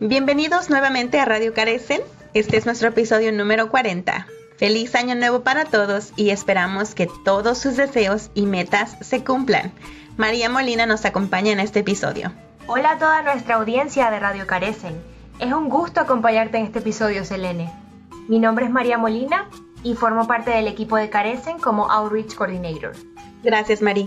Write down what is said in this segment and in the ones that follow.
Bienvenidos nuevamente a Radio Carecen. Este es nuestro episodio número 40. Feliz año nuevo para todos y esperamos que todos sus deseos y metas se cumplan. María Molina nos acompaña en este episodio. Hola a toda nuestra audiencia de Radio Carecen. Es un gusto acompañarte en este episodio, Selene. Mi nombre es María Molina y formo parte del equipo de Carecen como Outreach Coordinator. Gracias, María.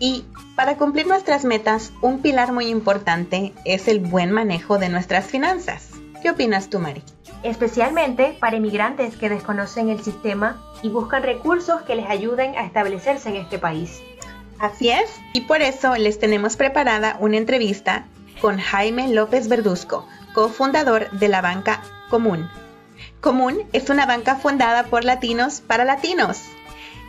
Y para cumplir nuestras metas, un pilar muy importante es el buen manejo de nuestras finanzas. ¿Qué opinas tú, Mari? Especialmente para inmigrantes que desconocen el sistema y buscan recursos que les ayuden a establecerse en este país. Así es, y por eso les tenemos preparada una entrevista con Jaime López Verduzco, cofundador de la banca Común. Común es una banca fundada por latinos para latinos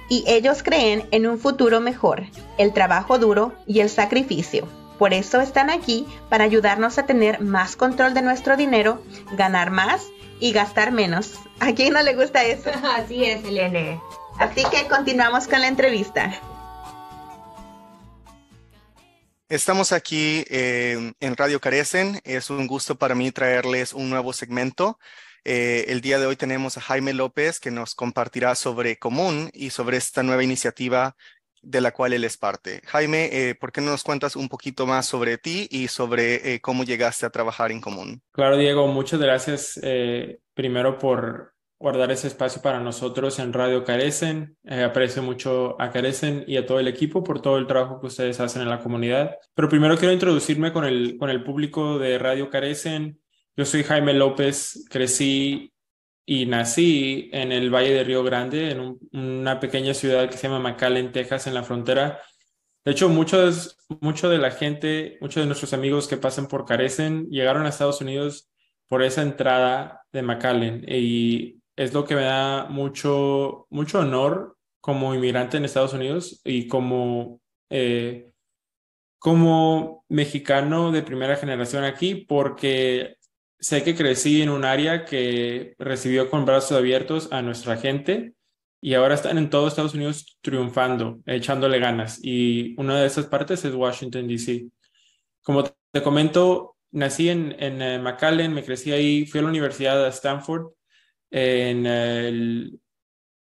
y ellos creen en un futuro mejor, el trabajo duro y el sacrificio. Por eso están aquí para ayudarnos a tener más control de nuestro dinero, ganar más y gastar menos. ¿A quién no le gusta eso? Así es, Elene. Así que continuamos con la entrevista. Estamos aquí eh, en Radio Carecen. Es un gusto para mí traerles un nuevo segmento eh, el día de hoy tenemos a Jaime López que nos compartirá sobre Común y sobre esta nueva iniciativa de la cual él es parte. Jaime, eh, ¿por qué no nos cuentas un poquito más sobre ti y sobre eh, cómo llegaste a trabajar en Común? Claro, Diego, muchas gracias primero por guardar ese espacio para nosotros en Radio Carecen. aprecio mucho a Carecen y a todo el equipo por todo el trabajo que ustedes hacen en la comunidad. Pero primero quiero introducirme con el, con el público de Radio Carecen. Yo soy Jaime López, crecí y nací en el Valle de Río Grande, en una pequeña ciudad que se llama McAllen, Texas, en la frontera. De hecho, muchos, mucho de la gente, muchos de nuestros amigos que pasan por Carecen llegaron a Estados Unidos por esa entrada de McAllen y es lo que me da mucho, mucho honor como inmigrante en Estados Unidos y como, eh, como mexicano de primera generación aquí, porque sé que crecí en un área que recibió con brazos abiertos a nuestra gente y ahora están en todo Estados Unidos triunfando, echándole ganas. Y una de esas partes es Washington, D.C. Como te comento, nací en, eh, McAllen, me crecí ahí, fui a la Universidad de Stanford en el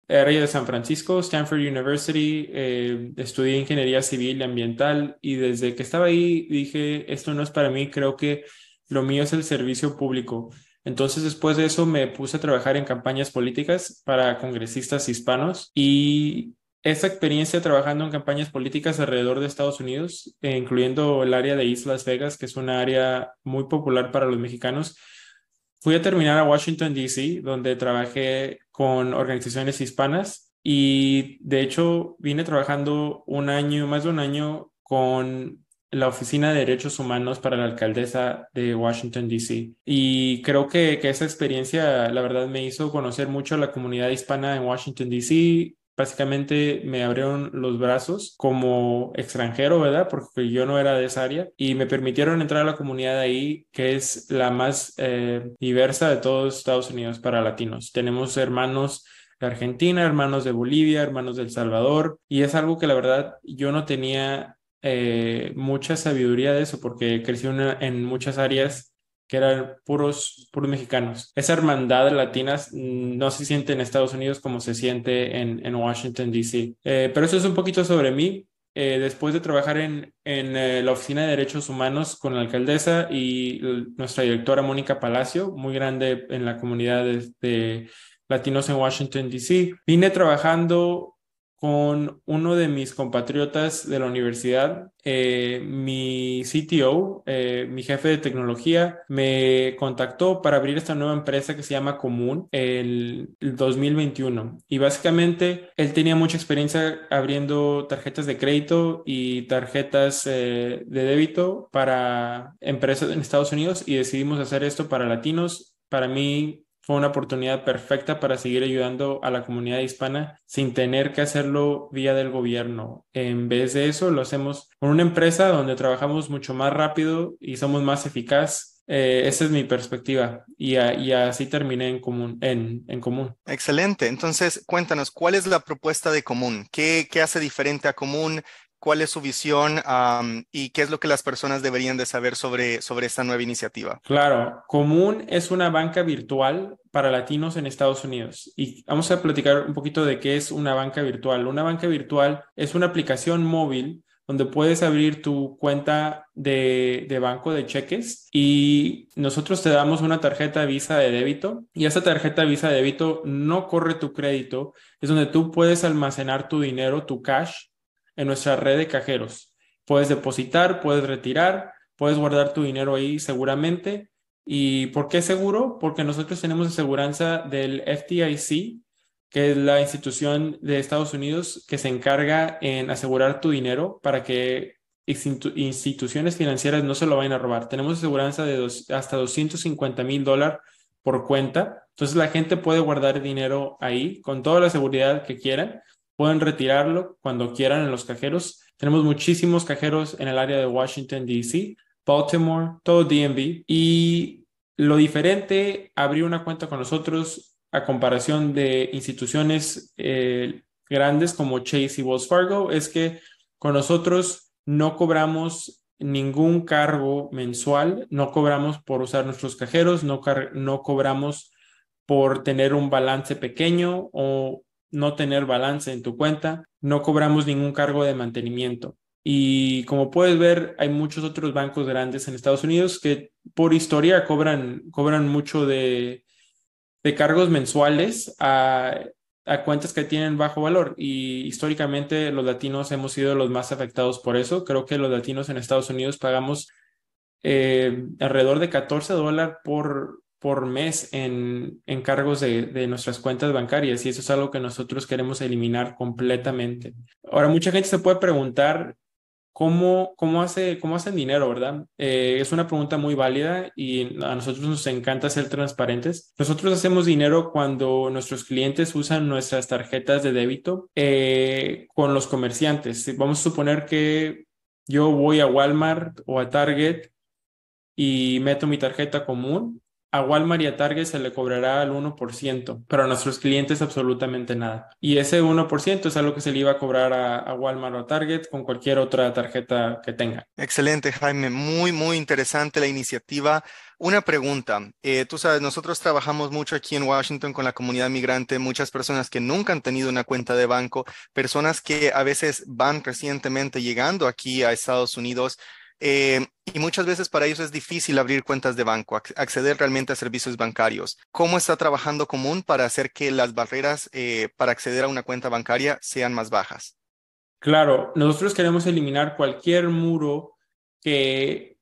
área de San Francisco, Stanford University, eh, estudié ingeniería civil y ambiental y desde que estaba ahí dije, esto no es para mí, creo que lo mío es el servicio público. Entonces, después de eso, me puse a trabajar en campañas políticas para congresistas hispanos y esa experiencia trabajando en campañas políticas alrededor de Estados Unidos, eh, incluyendo el área de Islas Vegas, que es un área muy popular para los mexicanos, fui a terminar a Washington, D.C., donde trabajé con organizaciones hispanas y de hecho vine trabajando un año, más de un año, con la Oficina de Derechos Humanos para la alcaldesa de Washington, D.C. Y creo que, esa experiencia, la verdad, me hizo conocer mucho a la comunidad hispana en Washington, D.C. Básicamente me abrieron los brazos como extranjero, ¿verdad? Porque yo no era de esa área y me permitieron entrar a la comunidad ahí, que es la más eh, diversa de todos Estados Unidos para latinos. Tenemos hermanos de Argentina, hermanos de Bolivia, hermanos de El Salvador, y es algo que la verdad yo no tenía eh, mucha sabiduría de eso, porque crecí en muchas áreas que eran puros, puros mexicanos. Esa hermandad latinas mm, no se siente en Estados Unidos como se siente en, Washington, D.C. Eh, pero eso es un poquito sobre mí. Eh, después de trabajar en, en eh, la Oficina de Derechos Humanos con la alcaldesa y nuestra directora Mónica Palacio, muy grande en la comunidad de latinos en Washington, D.C., vine trabajando con uno de mis compatriotas de la universidad. Eh, mi CTO, eh, mi jefe de tecnología, me contactó para abrir esta nueva empresa que se llama Común el, el 2021. Y básicamente él tenía mucha experiencia abriendo tarjetas de crédito y tarjetas eh, de débito para empresas en Estados Unidos y decidimos hacer esto para latinos. Para mí fue una oportunidad perfecta para seguir ayudando a la comunidad hispana sin tener que hacerlo vía del gobierno. En vez de eso, lo hacemos con una empresa donde trabajamos mucho más rápido y somos más eficaz eh, esa es mi perspectiva y, así terminé en común, en, común. Excelente. Entonces, cuéntanos, ¿cuál es la propuesta de común? qué hace diferente a común? cuál es su visión y qué es lo que las personas deberían de saber sobre, sobre esta nueva iniciativa. Claro, Común es una banca virtual para latinos en Estados Unidos y vamos a platicar un poquito de qué es una banca virtual. Una banca virtual es una aplicación móvil donde puedes abrir tu cuenta de, de, banco de cheques y nosotros te damos una tarjeta Visa de débito y esa tarjeta Visa de débito no corre tu crédito, es donde tú puedes almacenar tu dinero, tu cash en nuestra red de cajeros. Puedes depositar, puedes retirar, puedes guardar tu dinero ahí seguramente. ¿Y por qué seguro? Porque nosotros tenemos aseguranza del FDIC, que es la institución de Estados Unidos que se encarga en asegurar tu dinero para que instituciones financieras no se lo vayan a robar. Tenemos aseguranza de hasta 250 mil dólares por cuenta. Entonces la gente puede guardar dinero ahí con toda la seguridad que quieran pueden retirarlo cuando quieran en los cajeros. Tenemos muchísimos cajeros en el área de Washington, D.C., Baltimore, todo DMV. Y lo diferente, abrir una cuenta con nosotros a comparación de instituciones eh, grandes como Chase y Wells Fargo, es que con nosotros no cobramos ningún cargo mensual, no cobramos por usar nuestros cajeros, no, no cobramos por tener un balance pequeño o no tener balance en tu cuenta, no cobramos ningún cargo de mantenimiento. Y como puedes ver, hay muchos otros bancos grandes en Estados Unidos que por historia cobran, cobran mucho de, cargos mensuales a, cuentas que tienen bajo valor. Y históricamente los latinos hemos sido los más afectados por eso. Creo que los latinos en Estados Unidos pagamos eh, alrededor de 14 dólares por, por mes en, encargos cargos de, nuestras cuentas bancarias y eso es algo que nosotros queremos eliminar completamente. Ahora, mucha gente se puede preguntar cómo, cómo, hace, cómo hacen dinero, ¿verdad? Eh, es una pregunta muy válida y a nosotros nos encanta ser transparentes. Nosotros hacemos dinero cuando nuestros clientes usan nuestras tarjetas de débito eh, con los comerciantes. Vamos a suponer que yo voy a Walmart o a Target y meto mi tarjeta común a Walmart y Target se le cobrará el 1%, pero a nuestros clientes absolutamente nada. Y ese 1% es algo que se le iba a cobrar a, Walmart o Target con cualquier otra tarjeta que tenga. Excelente, Jaime. Muy, muy interesante la iniciativa. Una pregunta. Eh, tú sabes, nosotros trabajamos mucho aquí en Washington con la comunidad migrante, muchas personas que nunca han tenido una cuenta de banco, personas que a veces van recientemente llegando aquí a Estados Unidos. Eh, y muchas veces para ellos es difícil abrir cuentas de banco, acceder realmente a servicios bancarios. ¿Cómo está trabajando Común para hacer que las barreras eh, para acceder a una cuenta bancaria sean más bajas? Claro, nosotros queremos eliminar cualquier muro que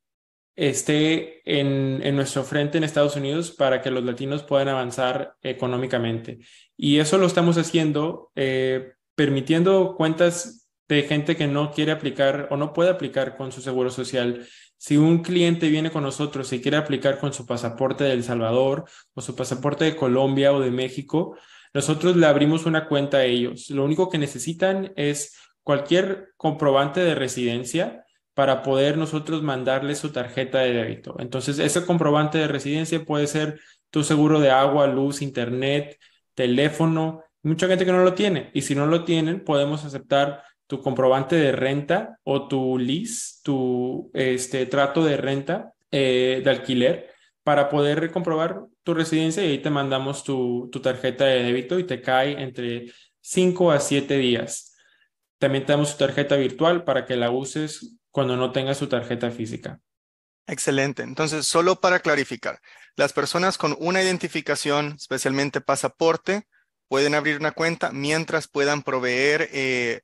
esté en, nuestro frente en Estados Unidos para que los latinos puedan avanzar económicamente. Y eso lo estamos haciendo eh, permitiendo cuentas de gente que no quiere aplicar o no puede aplicar con su seguro social. Si un cliente viene con nosotros y quiere aplicar con su pasaporte de El Salvador o su pasaporte de Colombia o de México, nosotros le abrimos una cuenta a ellos. Lo único que necesitan es cualquier comprobante de residencia para poder nosotros mandarle su tarjeta de débito. Entonces, ese comprobante de residencia puede ser tu seguro de agua, luz, internet, teléfono. Mucha gente que no lo tiene. Y si no lo tienen, podemos aceptar tu comprobante de renta o tu lease, tu este, trato de renta, eh, de alquiler, para poder comprobar tu residencia y ahí te mandamos tu, tarjeta de débito y te cae entre 5 a 7 días. También tenemos damos tu tarjeta virtual para que la uses cuando no tengas su tarjeta física. Excelente. Entonces, solo para clarificar, las personas con una identificación, especialmente pasaporte, pueden abrir una cuenta mientras puedan proveer eh,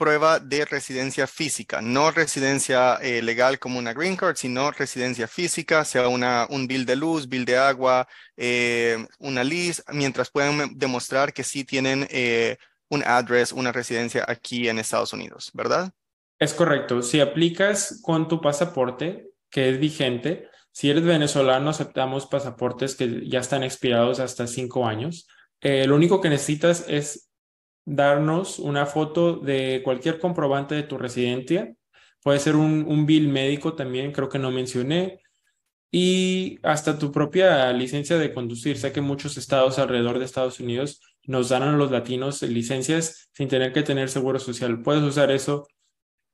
prueba de residencia física, no residencia eh, legal como una green card, sino residencia física, sea una, un bill de luz, bill de agua, eh, una LIS, mientras puedan demostrar que sí tienen eh, un address, una residencia aquí en Estados Unidos, ¿verdad? Es correcto. Si aplicas con tu pasaporte, que es vigente, si eres venezolano, aceptamos pasaportes que ya están expirados hasta cinco años. lo único que necesitas es darnos una foto de cualquier comprobante de tu residencia. Puede ser un, un bill médico también, creo que no mencioné. Y hasta tu propia licencia de conducir. Sé que muchos estados alrededor de Estados Unidos nos dan a los latinos licencias sin tener que tener seguro social. Puedes usar eso.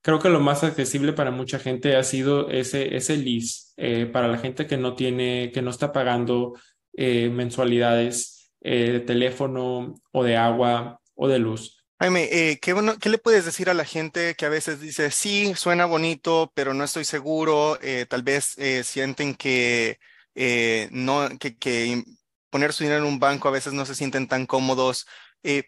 Creo que lo más accesible para mucha gente ha sido ese, ese lis eh, para la gente que no tiene, que no está pagando eh, mensualidades eh, de teléfono o de agua o de luz. Jaime, eh, ¿qué, ¿qué, le puedes decir a la gente que a veces dice, sí, suena bonito, pero no estoy seguro? Eh, tal vez eh, sienten que, no, que, poner su dinero en un banco a veces no se sienten tan cómodos.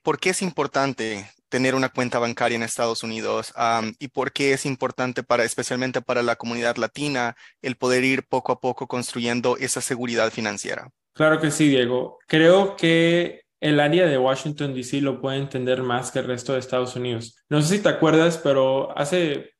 ¿Por qué es importante tener una cuenta bancaria en Estados Unidos? ¿Y por qué es importante para, especialmente para la comunidad latina, el poder ir poco a poco construyendo esa seguridad financiera? Claro que sí, Diego. Creo que el área de Washington, D.C. lo puede entender más que el resto de Estados Unidos. No sé si te acuerdas, pero hace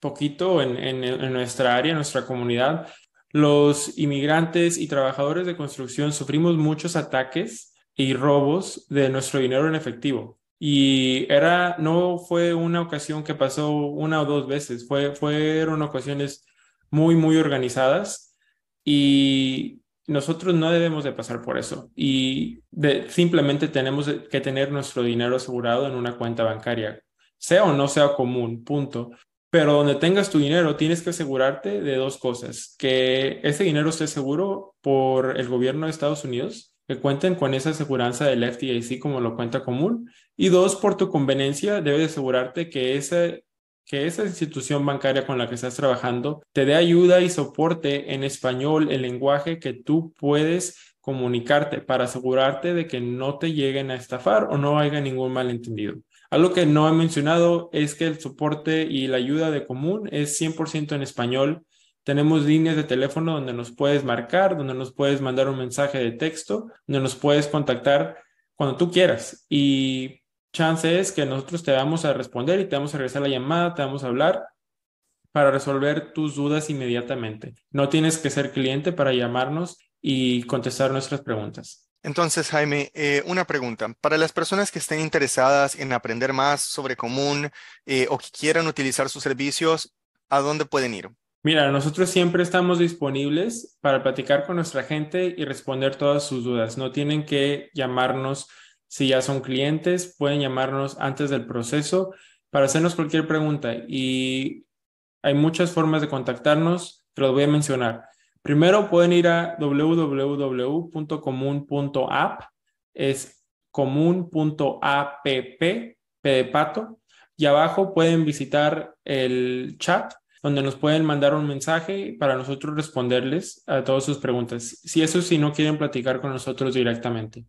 poquito en, nuestra área, en nuestra comunidad, los inmigrantes y trabajadores de construcción sufrimos muchos ataques y robos de nuestro dinero en efectivo. Y era, no fue una ocasión que pasó una o dos veces, fue, fueron ocasiones muy, muy organizadas y nosotros no debemos de pasar por eso y simplemente tenemos que tener nuestro dinero asegurado en una cuenta bancaria, sea o no sea común, punto. Pero donde tengas tu dinero, tienes que asegurarte de dos cosas, que ese dinero esté seguro por el gobierno de Estados Unidos, que cuenten con esa aseguranza del FDIC como lo cuenta común, y dos, por tu conveniencia, debes asegurarte que ese que esa institución bancaria con la que estás trabajando te dé ayuda y soporte en español, el lenguaje que tú puedes comunicarte para asegurarte de que no te lleguen a estafar o no haya ningún malentendido. Algo que no he mencionado es que el soporte y la ayuda de común es 100% en español. Tenemos líneas de teléfono donde nos puedes marcar, donde nos puedes mandar un mensaje de texto, donde nos puedes contactar cuando tú quieras. Y chance es que nosotros te vamos a responder y te vamos a regresar la llamada, te vamos a hablar para resolver tus dudas inmediatamente. No tienes que ser cliente para llamarnos y contestar nuestras preguntas. Entonces, Jaime, eh, una pregunta. Para las personas que estén interesadas en aprender más sobre Común eh, o que quieran utilizar sus servicios, ¿a dónde pueden ir? Mira, nosotros siempre estamos disponibles para platicar con nuestra gente y responder todas sus dudas. No tienen que llamarnos si ya son clientes, pueden llamarnos antes del proceso para hacernos cualquier pregunta y hay muchas formas de contactarnos, te los voy a mencionar. Primero pueden ir a www.comun.app, es comun.app, p y abajo pueden visitar el chat donde nos pueden mandar un mensaje para nosotros responderles a todas sus preguntas. Si eso si no quieren platicar con nosotros directamente.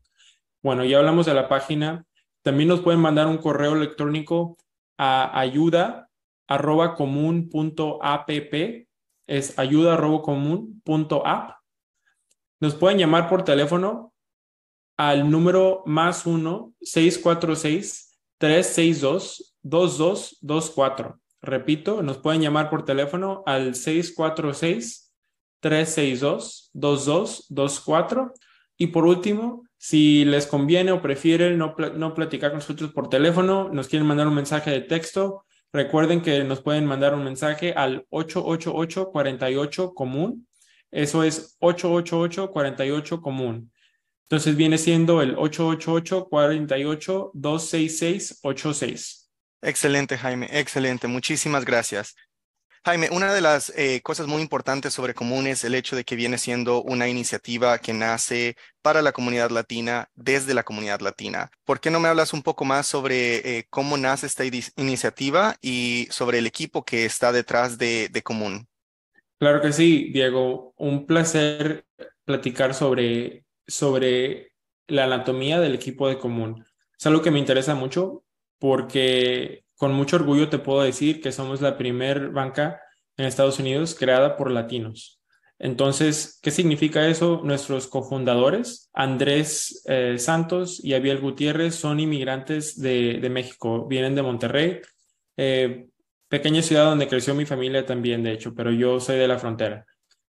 Bueno, ya hablamos de la página. También nos pueden mandar un correo electrónico a ayuda arroba común punto app, es ayuda arroba punto app. Nos pueden llamar por teléfono al número más uno... 1-646-362-2224. Repito, nos pueden llamar por teléfono al 646-362-2224. Y por último, si les conviene o prefieren no, platicar con nosotros por teléfono, nos quieren mandar un mensaje de texto, recuerden que nos pueden mandar un mensaje al 888-48 común. Eso es 888-48 común. Entonces viene siendo el 888-48-26686. Excelente, Jaime. Excelente. Muchísimas gracias. Jaime, una de las eh, cosas muy importantes sobre Común es el hecho de que viene siendo una iniciativa que nace para la comunidad latina desde la comunidad latina. ¿Por qué no me hablas un poco más sobre eh, cómo nace esta iniciativa y sobre el equipo que está detrás de, Común? Claro que sí, Diego. Un placer platicar sobre, sobre la anatomía del equipo de Común. Es algo que me interesa mucho porque con mucho orgullo te puedo decir que somos la primer banca en Estados Unidos creada por latinos. Entonces, ¿qué significa eso? Nuestros cofundadores, Andrés eh, Santos y Abiel Gutiérrez, son inmigrantes de, México, vienen de Monterrey, eh, pequeña ciudad donde creció mi familia también, de hecho, pero yo soy de la frontera,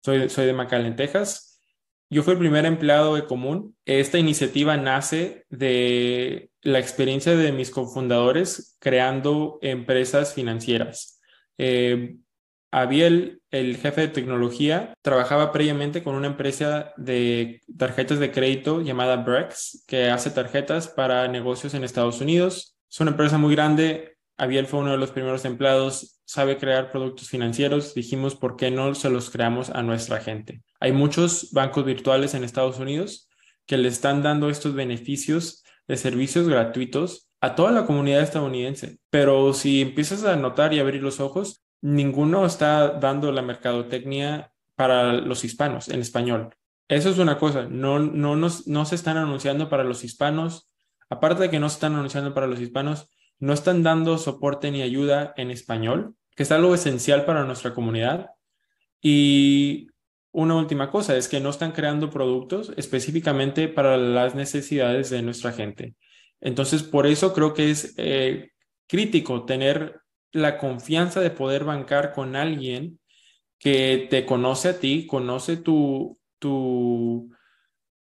soy, soy de McAllen, Texas. Yo fui el primer empleado de Común. Esta iniciativa nace de la experiencia de mis cofundadores creando empresas financieras. Eh, Abiel, el jefe de tecnología, trabajaba previamente con una empresa de tarjetas de crédito llamada Brex, que hace tarjetas para negocios en Estados Unidos. Es una empresa muy grande. Abiel fue uno de los primeros empleados, sabe crear productos financieros. Dijimos, ¿por qué no se los creamos a nuestra gente? Hay muchos bancos virtuales en Estados Unidos que le están dando estos beneficios de servicios gratuitos a toda la comunidad estadounidense. Pero si empiezas a notar y abrir los ojos, ninguno está dando la mercadotecnia para los hispanos en español. Eso es una cosa, no, no, no se están anunciando para los hispanos, aparte de que no se están anunciando para los hispanos, no están dando soporte ni ayuda en español, que es algo esencial para nuestra comunidad. Y una última cosa es que no están creando productos específicamente para las necesidades de nuestra gente. Entonces, por eso creo que es eh, crítico tener la confianza de poder bancar con alguien que te conoce a ti, conoce tu, tus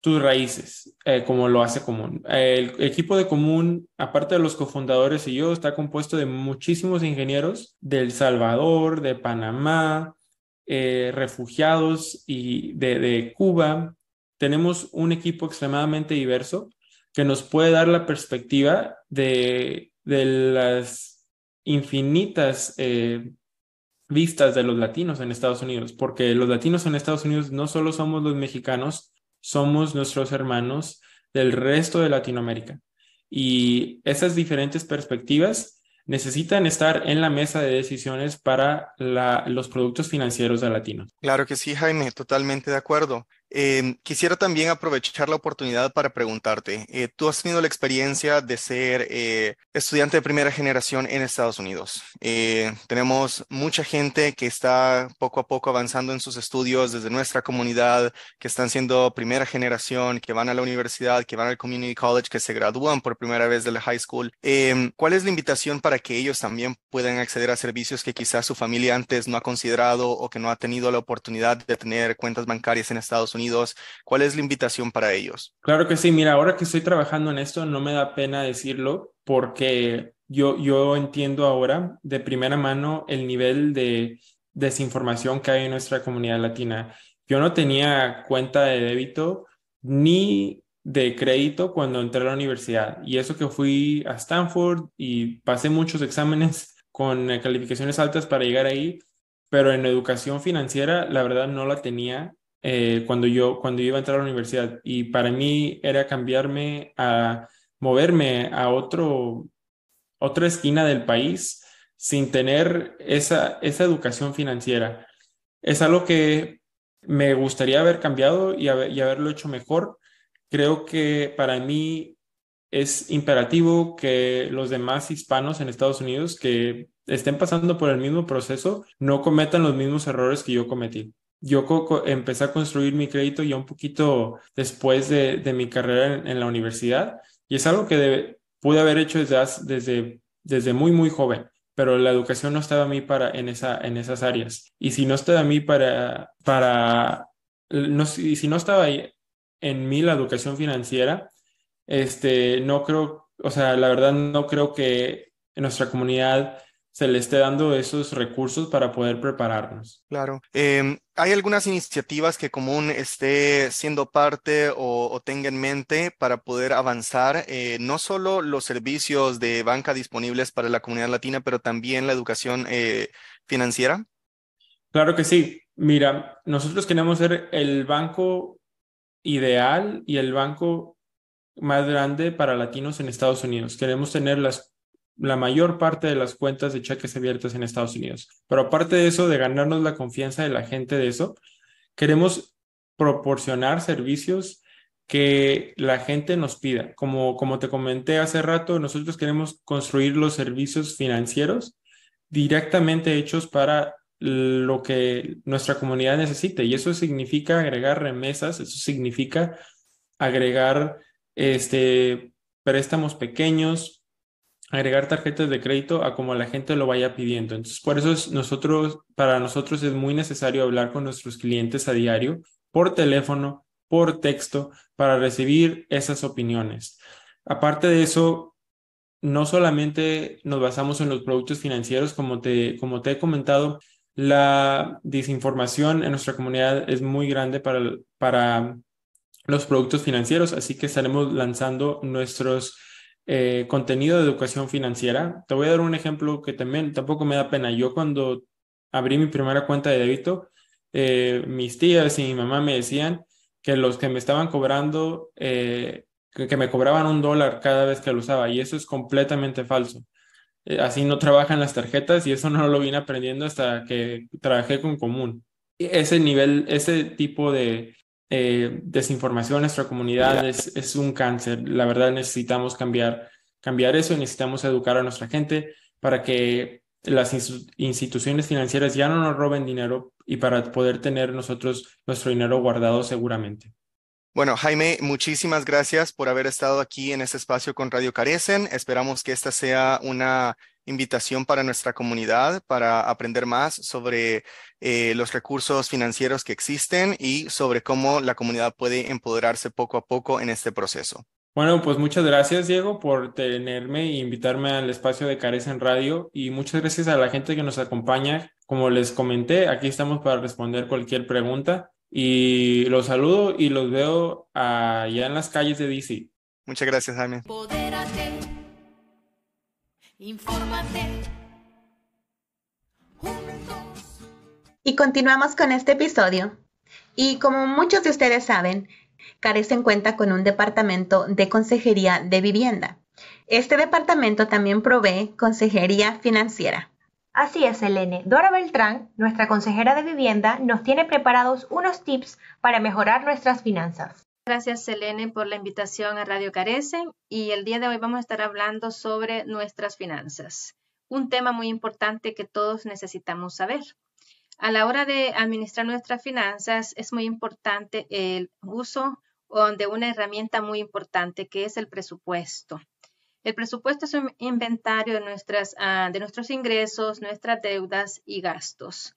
raíces, eh, como lo hace Común. El equipo de Común, aparte de los cofundadores y yo, está compuesto de muchísimos ingenieros del El Salvador, de Panamá, eh, refugiados y de, Cuba. Tenemos un equipo extremadamente diverso que nos puede dar la perspectiva de, las infinitas eh, vistas de los latinos en Estados Unidos, porque los latinos en Estados Unidos no solo somos los mexicanos, somos nuestros hermanos del resto de Latinoamérica. Y esas diferentes perspectivas necesitan estar en la mesa de decisiones para los productos financieros de latinos. Claro que sí, Jaime, totalmente de acuerdo. Em, quisiera también aprovechar la oportunidad para preguntarte, eh, tú has tenido la experiencia de ser eh, estudiante de primera generación en Estados Unidos. Eh, tenemos mucha gente que está poco a poco avanzando en sus estudios desde nuestra comunidad, que están siendo primera generación, que van a la universidad, que van al community college, que se gradúan por primera vez de la high school. Em, ¿Cuál es la invitación para que ellos también puedan acceder a servicios que quizás su familia antes no ha considerado o que no ha tenido la oportunidad de tener cuentas bancarias en Estados Unidos? ¿Cuál es la invitación para ellos? Claro que sí, mira, ahora que estoy trabajando en esto, no me da pena decirlo porque yo, yo entiendo ahora de primera mano el nivel de desinformación que hay en nuestra comunidad latina. Yo no tenía cuenta de débito ni de crédito cuando entré a la universidad. Y eso que fui a Stanford y pasé muchos exámenes con calificaciones altas para llegar ahí, pero en educación financiera la verdad no la tenía eh, cuando, yo, cuando iba a entrar a la universidad y para mí era cambiarme a moverme a otro, otra esquina del país sin tener esa, esa educación financiera. Es algo que me gustaría haber cambiado y, y haberlo hecho mejor. Creo que para mí es imperativo que los demás hispanos en Estados Unidos que estén pasando por el mismo proceso no cometan los mismos errores que yo cometí yo empecé a construir mi crédito ya un poquito después de, mi carrera en, la universidad y es algo que pude haber hecho desde, desde, desde muy, muy joven, pero la educación no estaba a mí para, en, esa, en esas áreas. Y si no estaba a mí para, para si, no estaba ahí en mí la educación financiera, este, no creo, o sea, la verdad no creo que en nuestra comunidad se le esté dando esos recursos para poder prepararnos. Claro. Em, ¿Hay algunas iniciativas que Común esté siendo parte o, tenga en mente para poder avanzar eh, no solo los servicios de banca disponibles para la comunidad latina, pero también la educación eh, financiera? Claro que sí. Mira, nosotros queremos ser el banco ideal y el banco más grande para latinos en Estados Unidos. Queremos tener las la mayor parte de las cuentas de cheques abiertas en Estados Unidos. Pero aparte de eso, de ganarnos la confianza de la gente de eso, queremos proporcionar servicios que la gente nos pida. Como, como te comenté hace rato, nosotros queremos construir los servicios financieros directamente hechos para lo que nuestra comunidad necesite. Y eso significa agregar remesas, eso significa agregar este, préstamos pequeños, agregar tarjetas de crédito a como la gente lo vaya pidiendo. Entonces, por eso es nosotros, para nosotros es muy necesario hablar con nuestros clientes a diario, por teléfono, por texto, para recibir esas opiniones. Aparte de eso, no solamente nos basamos en los productos financieros, como te, como te he comentado, la desinformación en nuestra comunidad es muy grande para, para los productos financieros, así que estaremos lanzando nuestros eh, contenido de educación financiera. Te voy a dar un ejemplo que también tampoco me da pena. Yo cuando abrí mi primera cuenta de débito, eh, mis tías y mi mamá me decían que los que me estaban cobrando, eh, que, me cobraban un dólar cada vez que lo usaba y eso es completamente falso. así no trabajan las tarjetas y eso no lo vine aprendiendo hasta que trabajé con Común. E-, ese nivel, ese tipo de, eh, desinformación en nuestra comunidad es, un cáncer. La verdad necesitamos cambiar, cambiar eso necesitamos educar a nuestra gente para que las instituciones financieras ya no nos roben dinero y para poder tener nosotros nuestro dinero guardado seguramente. Bueno, Jaime, muchísimas gracias por haber estado aquí en este espacio con Radio Carecen. Esperamos que esta sea una invitación para nuestra comunidad para aprender más sobre eh, los recursos financieros que existen y sobre cómo la comunidad puede empoderarse poco a poco en este proceso. Bueno, pues muchas gracias Diego por tenerme e invitarme al espacio de Carecen Radio y muchas gracias a la gente que nos acompaña. Como les comenté, aquí estamos para responder cualquier pregunta y los saludo y los veo allá en las calles de DC. Muchas gracias, Jaime. Y continuamos con este episodio. Y como muchos de ustedes saben, Carecen cuenta con un departamento de consejería de vivienda. Este departamento también provee consejería financiera. Así es, Elene. Dora Beltrán, nuestra consejera de vivienda, nos tiene preparados unos tips para mejorar nuestras finanzas. Gracias, Selene, por la invitación a Radio Carecen. Y el día de hoy vamos a estar hablando sobre nuestras finanzas, un tema muy importante que todos necesitamos saber. A la hora de administrar nuestras finanzas es muy importante el uso de una herramienta muy importante que es el presupuesto. El presupuesto es un inventario de ah, nuestros ingresos, nuestras deudas y gastos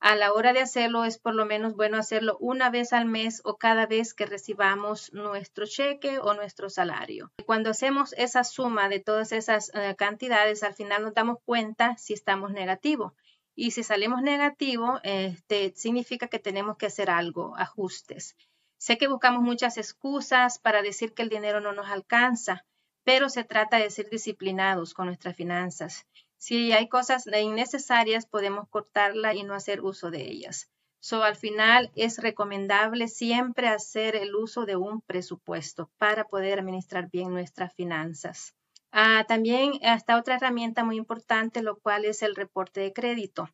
a la hora de hacerlo es por lo menos bueno hacerlo una vez al mes o cada vez que recibamos nuestro cheque o nuestro salario. Cuando hacemos esa suma de todas esas eh, cantidades, al final nos damos cuenta si estamos negativos. Y si salimos negativo, este, significa que tenemos que hacer algo, ajustes. Sé que buscamos muchas excusas para decir que el dinero no nos alcanza, pero se trata de ser disciplinados con nuestras finanzas. Si hay cosas innecesarias, podemos cortarla y no hacer uso de ellas. So, al final es recomendable siempre hacer el uso de un presupuesto para poder administrar bien nuestras finanzas. Ah, también está otra herramienta muy importante, lo cual es el reporte de crédito.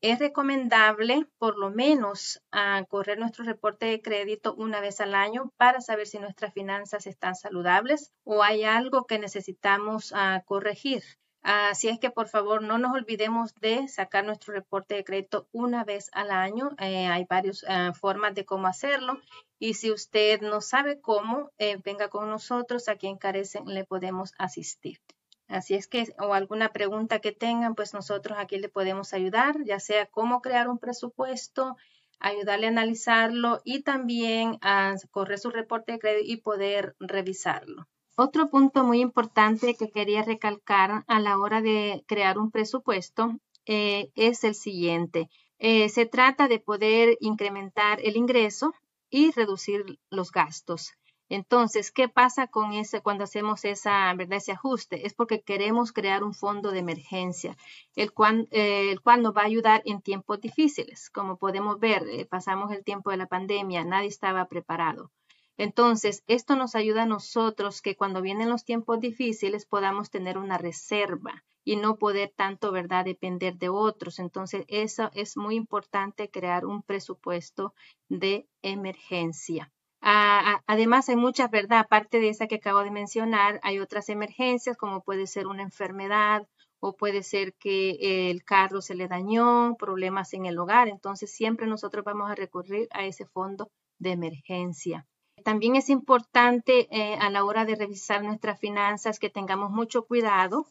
Es recomendable por lo menos ah, correr nuestro reporte de crédito una vez al año para saber si nuestras finanzas están saludables o hay algo que necesitamos ah, corregir. Así es que por favor no nos olvidemos de sacar nuestro reporte de crédito una vez al año. Eh, hay varias eh, formas de cómo hacerlo. Y si usted no sabe cómo, eh, venga con nosotros. Aquí en Carecen le podemos asistir. Así es que, o alguna pregunta que tengan, pues nosotros aquí le podemos ayudar, ya sea cómo crear un presupuesto, ayudarle a analizarlo y también a correr su reporte de crédito y poder revisarlo. Otro punto muy importante que quería recalcar a la hora de crear un presupuesto eh, es el siguiente. Eh, se trata de poder incrementar el ingreso y reducir los gastos. Entonces, ¿qué pasa con ese cuando hacemos esa, ¿verdad? ese ajuste? Es porque queremos crear un fondo de emergencia, el eh, cual, el nos va a ayudar en tiempos difíciles. Como podemos ver, pasamos el tiempo de la pandemia, nadie estaba preparado. Entonces, esto nos ayuda a nosotros que cuando vienen los tiempos difíciles podamos tener una reserva y no poder tanto, ¿verdad?, depender de otros. Entonces, eso es muy importante crear un presupuesto de emergencia. Ah, además, hay muchas, ¿verdad? Aparte de esa que acabo de mencionar, hay otras emergencias como puede ser una enfermedad o puede ser que el carro se le dañó, problemas en el hogar. Entonces, siempre nosotros vamos a recurrir a ese fondo de emergencia también es importante eh, a la hora de revisar nuestras finanzas que tengamos mucho cuidado.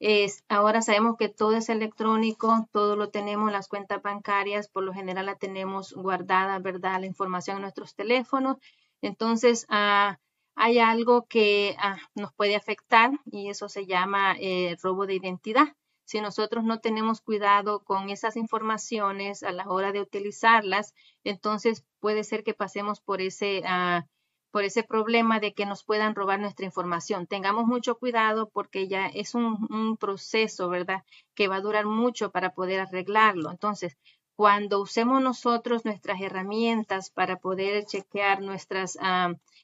Es, ahora sabemos que todo es electrónico, todo lo tenemos, las cuentas bancarias, por lo general la tenemos guardada, ¿verdad? La información en nuestros teléfonos. Entonces, ah, hay algo que ah, nos puede afectar y eso se llama eh, robo de identidad. Si nosotros no tenemos cuidado con esas informaciones a la hora de utilizarlas, entonces puede ser que pasemos por ese... Ah, por ese problema de que nos puedan robar nuestra información. Tengamos mucho cuidado porque ya es un, proceso, ¿verdad? Que va a durar mucho para poder arreglarlo. Entonces, cuando usemos nosotros nuestras herramientas para poder chequear nuestras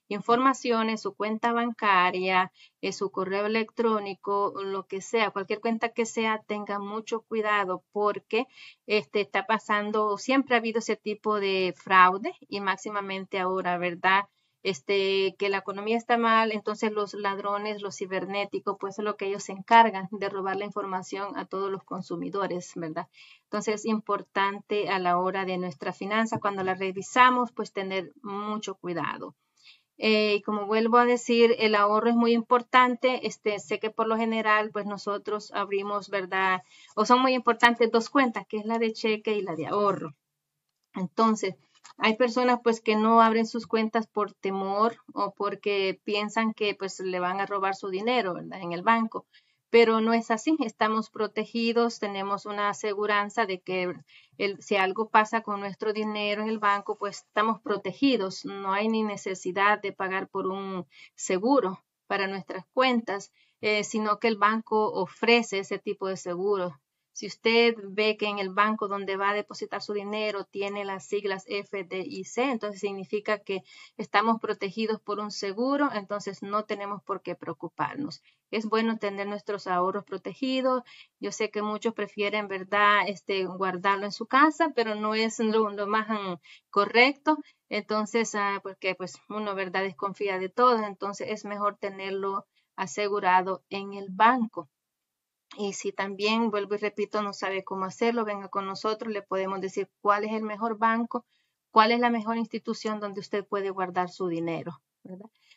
informaciones, su cuenta bancaria, eh, su correo electrónico, lo que sea, cualquier cuenta que sea, tenga mucho cuidado porque este, está pasando, siempre ha habido ese tipo de fraude y máximamente ahora, ¿verdad? este, que la economía está mal, entonces los ladrones, los cibernéticos, pues es lo que ellos se encargan de robar la información a todos los consumidores, ¿verdad? Entonces es importante a la hora de nuestra finanza, cuando la revisamos, pues tener mucho cuidado. Eh, como vuelvo a decir, el ahorro es muy importante. Este, sé que por lo general, pues nosotros abrimos, ¿verdad? O son muy importantes dos cuentas, que es la de cheque y la de ahorro. Entonces, hay personas pues que no abren sus cuentas por temor o porque piensan que pues le van a robar su dinero en el banco, pero no es así, estamos protegidos, tenemos una aseguranza de que si algo pasa con nuestro dinero en el banco, pues estamos protegidos, no hay ni necesidad de pagar por un seguro para nuestras cuentas, eh, sino que el banco ofrece ese tipo de seguro. Si usted ve que en el banco donde va a depositar su dinero tiene las siglas FDIC, entonces significa que estamos protegidos por un seguro, entonces no tenemos por qué preocuparnos. Es bueno tener nuestros ahorros protegidos. Yo sé que muchos prefieren, ¿verdad?, este, guardarlo en su casa, pero no es lo, más mm, correcto. Entonces, ah, porque pues uno, ¿verdad?, desconfía de todo, entonces es mejor tenerlo asegurado en el banco. Y si también, vuelvo y repito, no sabe cómo hacerlo, venga con nosotros, le podemos decir cuál es el mejor banco, cuál es la mejor institución donde usted puede guardar su dinero.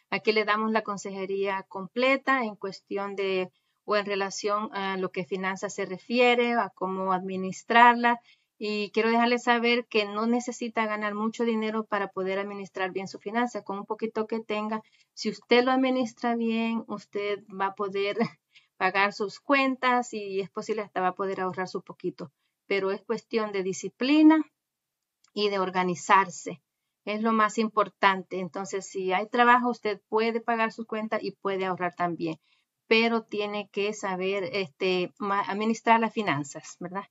Aquí le damos la consejería completa en cuestión de o en relación a lo que finanzas se refiere, a cómo administrarla. Y quiero dejarle saber que no necesita ganar mucho dinero para poder administrar bien su finanza. Con un poquito que tenga, si usted lo administra bien, usted va a poder pagar sus cuentas y es posible hasta va a poder ahorrar su poquito. Pero es cuestión de disciplina y de organizarse. Es lo más importante. Entonces, si hay trabajo, usted puede pagar sus cuentas y puede ahorrar también, pero tiene que saber este, administrar las finanzas, ¿verdad?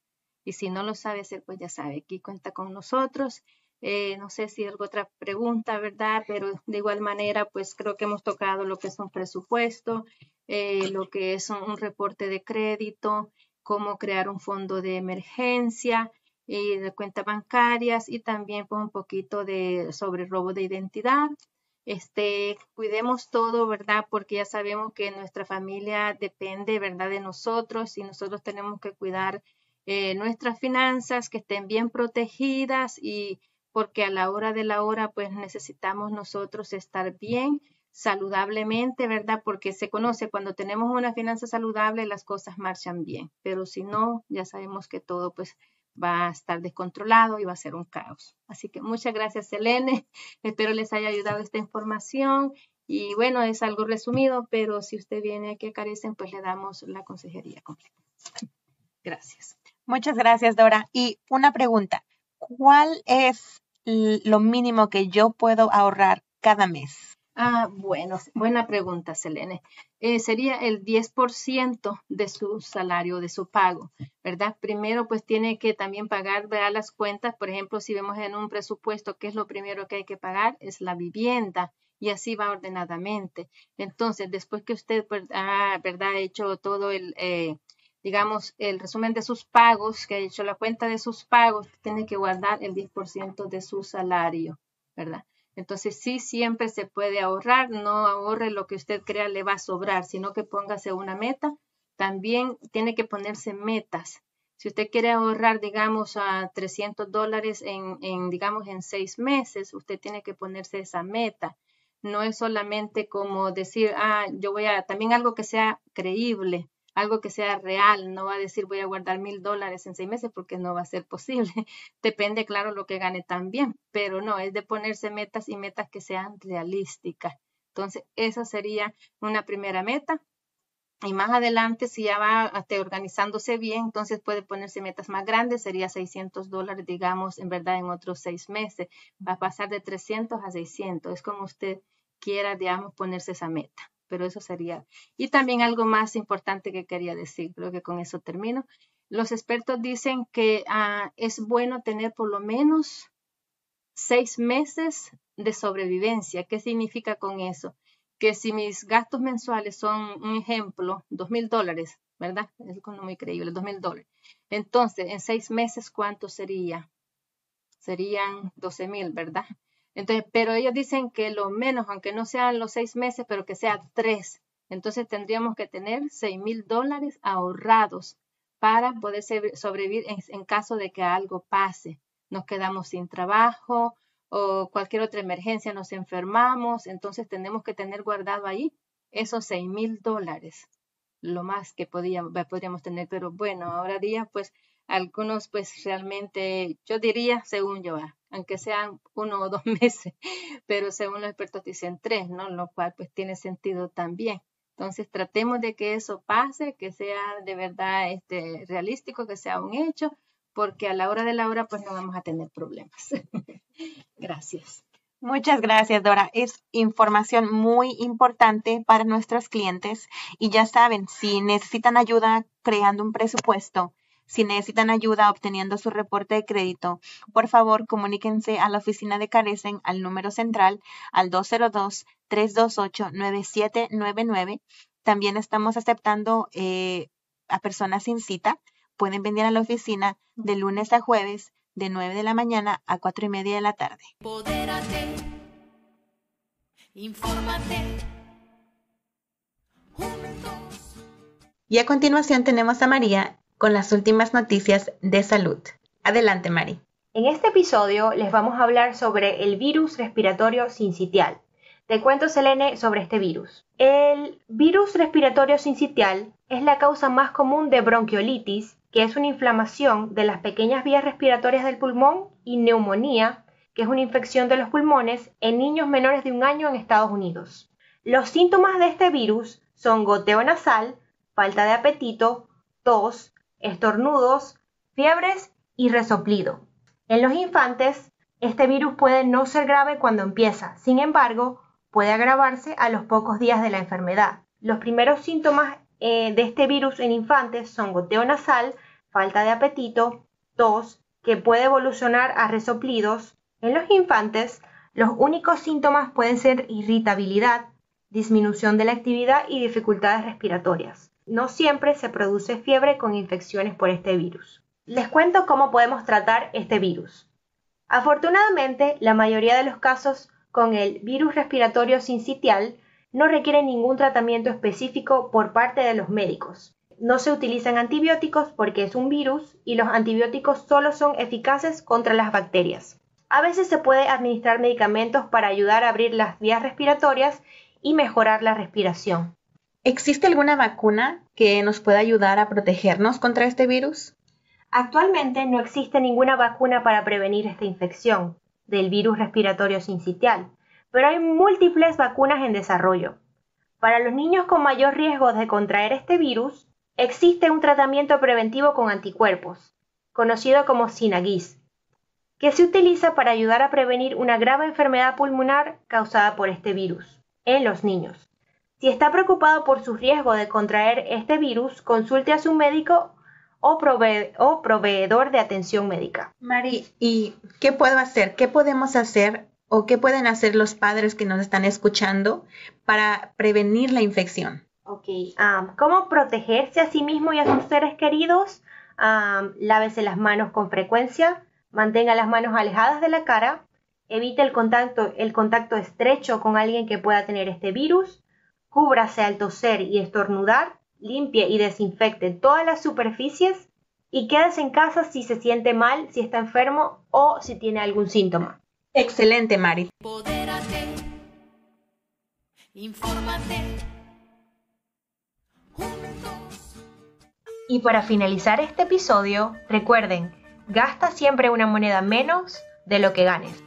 Y si no lo sabe hacer, pues ya sabe, aquí cuenta con nosotros eh, no sé si hay otra pregunta, ¿verdad? Pero de igual manera, pues creo que hemos tocado lo que es un presupuesto, eh, lo que es un, reporte de crédito, cómo crear un fondo de emergencia y eh, de cuentas bancarias y también pues, un poquito de sobre robo de identidad. Este, cuidemos todo, ¿verdad? Porque ya sabemos que nuestra familia depende, ¿verdad? De nosotros y nosotros tenemos que cuidar nuestras finanzas, que estén bien protegidas y, porque a la hora de la hora, pues necesitamos nosotros estar bien saludablemente, ¿verdad? Porque se conoce, cuando tenemos una finanza saludable, las cosas marchan bien, pero si no, ya sabemos que todo, pues, va a estar descontrolado y va a ser un caos. Así que muchas gracias, Selene. Espero les haya ayudado esta información. Y bueno, es algo resumido, pero si usted viene aquí a Carecen, pues le damos la consejería completa. Gracias. Muchas gracias, Dora. Y una pregunta. ¿Cuál es lo mínimo que yo puedo ahorrar cada mes? Ah, bueno, buena pregunta, Selene. Eh, sería el 10% de su salario, de su pago, ¿verdad? Primero, pues tiene que también pagar las cuentas. Por ejemplo, si vemos en un presupuesto, ¿qué es lo primero que hay que pagar? Es la vivienda y así va ordenadamente. Entonces, después que usted, pues, Ha hecho todo el... Eh, digamos, el resumen de sus pagos que ha hecho, la cuenta de sus pagos, tiene que guardar el 10% de su salario, ¿verdad? Entonces sí, siempre se puede ahorrar, no ahorre lo que usted crea le va a sobrar, sino que póngase una meta. También tiene que ponerse metas. Si usted quiere ahorrar, digamos, a 300 dólares en, en, digamos, en seis meses, usted tiene que ponerse esa meta. No es solamente como decir, ah, yo voy a, también algo que sea creíble algo que sea real, no va a decir voy a guardar mil dólares en seis meses porque no va a ser posible. Depende, claro, lo que gane también, pero no, es de ponerse metas y metas que sean realísticas. Entonces, esa sería una primera meta. Y más adelante, si ya va hasta este, organizándose bien, entonces puede ponerse metas más grandes, sería 600 dólares, digamos, en verdad, en otros seis meses. Va a pasar de 300 a 600, es como usted quiera, digamos, ponerse esa meta pero eso sería. Y también algo más importante que quería decir, creo que con eso termino. Los expertos dicen que ah, es bueno tener por lo menos seis meses de sobrevivencia. ¿Qué significa con eso? Que si mis gastos mensuales son, un ejemplo, dos mil dólares, ¿verdad? Es como muy creíble, dos mil dólares. Entonces, en seis meses, ¿cuánto sería? Serían doce mil, ¿verdad? Entonces, pero ellos dicen que lo menos, aunque no sean los seis meses, pero que sea tres. Entonces tendríamos que tener seis mil dólares ahorrados para poder sobrevivir en, caso de que algo pase. Nos quedamos sin trabajo o cualquier otra emergencia, nos enfermamos, entonces tenemos que tener guardado ahí esos seis mil dólares, lo más que podríamos tener. Pero bueno, ahora día pues algunos pues realmente, yo diría, según yo, ah, aunque sean uno o dos meses, pero según los expertos dicen tres, ¿no? Lo cual pues tiene sentido también. Entonces tratemos de que eso pase, que sea de verdad este, realístico, que sea un hecho, porque a la hora de la hora pues no vamos a tener problemas. Gracias. Muchas gracias, Dora. Es información muy importante para nuestros clientes y ya saben, si necesitan ayuda creando un presupuesto si necesitan ayuda obteniendo su reporte de crédito, por favor comuníquense a la oficina de Carecen al número central al 202-328-9799. También estamos aceptando eh, a personas sin cita. Pueden venir a la oficina de lunes a jueves de 9 de la mañana a 4 y media de la tarde. Y a continuación tenemos a María con las últimas noticias de salud. Adelante, Mari. En este episodio les vamos a hablar sobre el virus respiratorio sincitial. Te cuento, Selene, sobre este virus. El virus respiratorio sincitial es la causa más común de bronquiolitis, que es una inflamación de las pequeñas vías respiratorias del pulmón, y neumonía, que es una infección de los pulmones en niños menores de un año en Estados Unidos. Los síntomas de este virus son goteo nasal, falta de apetito, tos, estornudos, fiebres y resoplido. En los infantes, este virus puede no ser grave cuando empieza, sin embargo, puede agravarse a los pocos días de la enfermedad. Los primeros síntomas eh, de este virus en infantes son goteo nasal, falta de apetito, tos, que puede evolucionar a resoplidos. En los infantes, los únicos síntomas pueden ser irritabilidad, disminución de la actividad y dificultades respiratorias no siempre se produce fiebre con infecciones por este virus. Les cuento cómo podemos tratar este virus. Afortunadamente, la mayoría de los casos con el virus respiratorio sincitial no requieren ningún tratamiento específico por parte de los médicos. No se utilizan antibióticos porque es un virus y los antibióticos solo son eficaces contra las bacterias. A veces se puede administrar medicamentos para ayudar a abrir las vías respiratorias y mejorar la respiración. ¿Existe alguna vacuna que nos pueda ayudar a protegernos contra este virus? Actualmente no existe ninguna vacuna para prevenir esta infección del virus respiratorio sincitial, pero hay múltiples vacunas en desarrollo. Para los niños con mayor riesgo de contraer este virus, existe un tratamiento preventivo con anticuerpos, conocido como Sinagis, que se utiliza para ayudar a prevenir una grave enfermedad pulmonar causada por este virus en los niños. Si está preocupado por su riesgo de contraer este virus, consulte a su médico o, proveedor de atención médica. Mari, ¿y qué puedo hacer? ¿Qué podemos hacer o qué pueden hacer los padres que nos están escuchando para prevenir la infección? Ok, ¿cómo protegerse a sí mismo y a sus seres queridos? lávese las manos con frecuencia, mantenga las manos alejadas de la cara, evite el contacto, el contacto estrecho con alguien que pueda tener este virus, Cúbrase al toser y estornudar, limpie y desinfecte todas las superficies y quédese en casa si se siente mal, si está enfermo o si tiene algún síntoma. Excelente, Mari. Y para finalizar este episodio, recuerden, gasta siempre una moneda menos de lo que ganes.